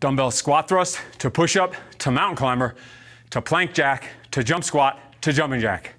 Dumbbell squat thrust to push up to mountain climber to plank jack to jump squat to jumping jack.